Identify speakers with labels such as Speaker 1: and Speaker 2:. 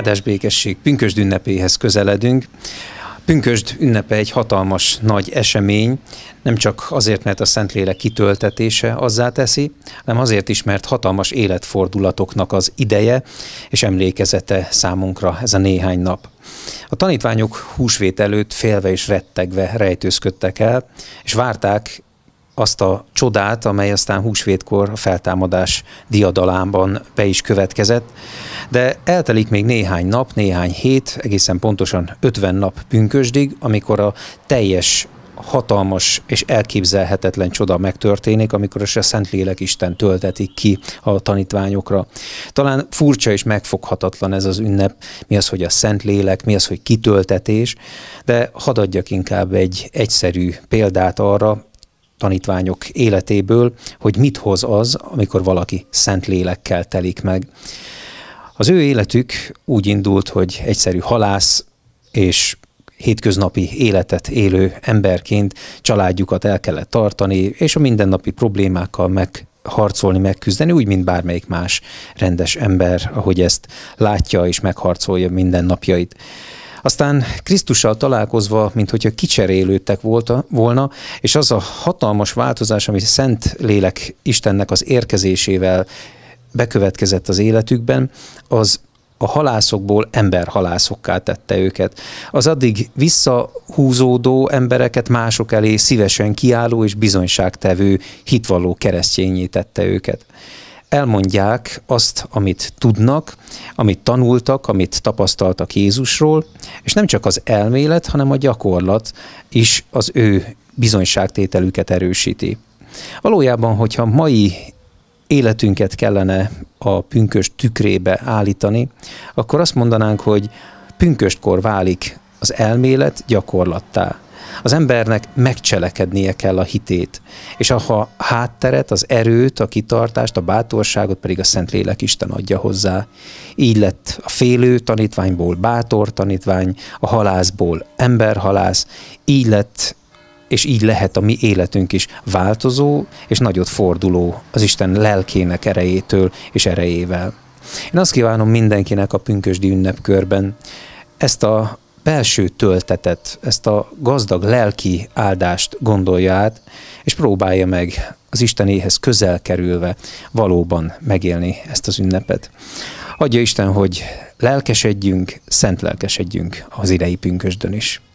Speaker 1: áldás békesség pünkösd ünnepéhez közeledünk. Pünkösd ünnepe egy hatalmas nagy esemény, nem csak azért, mert a Szentlélek kitöltetése azzá teszi, hanem azért is, mert hatalmas életfordulatoknak az ideje és emlékezete számunkra ez a néhány nap. A tanítványok húsvét előtt félve és rettegve rejtőzködtek el, és várták azt a csodát, amely aztán húsvétkor a feltámadás diadalámban be is következett. De eltelik még néhány nap, néhány hét, egészen pontosan 50 nap pünkösdig, amikor a teljes hatalmas és elképzelhetetlen csoda megtörténik, amikor is a Szentlélek Isten töltetik ki a tanítványokra. Talán furcsa és megfoghatatlan ez az ünnep, mi az, hogy a Szentlélek, mi az, hogy kitöltetés, de hadd adjak inkább egy egyszerű példát arra, tanítványok életéből, hogy mit hoz az, amikor valaki szent lélekkel telik meg. Az ő életük úgy indult, hogy egyszerű halász és hétköznapi életet élő emberként családjukat el kellett tartani, és a mindennapi problémákkal meg harcolni, megküzdeni, úgy, mint bármelyik más rendes ember, ahogy ezt látja és megharcolja mindennapjait. napjait. Aztán Krisztussal találkozva, mint hogyha kicserélődtek volta, volna, és az a hatalmas változás, ami Szent Lélek Istennek az érkezésével bekövetkezett az életükben, az a halászokból emberhalászokká tette őket. Az addig visszahúzódó embereket mások elé szívesen kiálló és bizonyságtevő hitvalló keresztjényé tette őket elmondják azt, amit tudnak, amit tanultak, amit tapasztaltak Jézusról, és nem csak az elmélet, hanem a gyakorlat is az ő bizonyságtételüket erősíti. Valójában, hogyha mai életünket kellene a pünkös tükrébe állítani, akkor azt mondanánk, hogy pünköstkor válik az elmélet gyakorlattá. Az embernek megcselekednie kell a hitét, és a hátteret, az erőt, a kitartást, a bátorságot pedig a Szentlélek Isten adja hozzá. Így lett a félő tanítványból bátor tanítvány, a halászból emberhalász, így lett és így lehet a mi életünk is változó és nagyot forduló az Isten lelkének erejétől és erejével. Én azt kívánom mindenkinek a pünkösdi ünnepkörben, ezt a belső töltetet, ezt a gazdag lelki áldást gondolja át, és próbálja meg az Istenéhez közel kerülve valóban megélni ezt az ünnepet. Adja Isten, hogy lelkesedjünk, szent lelkesedjünk az idei pünkösdön is.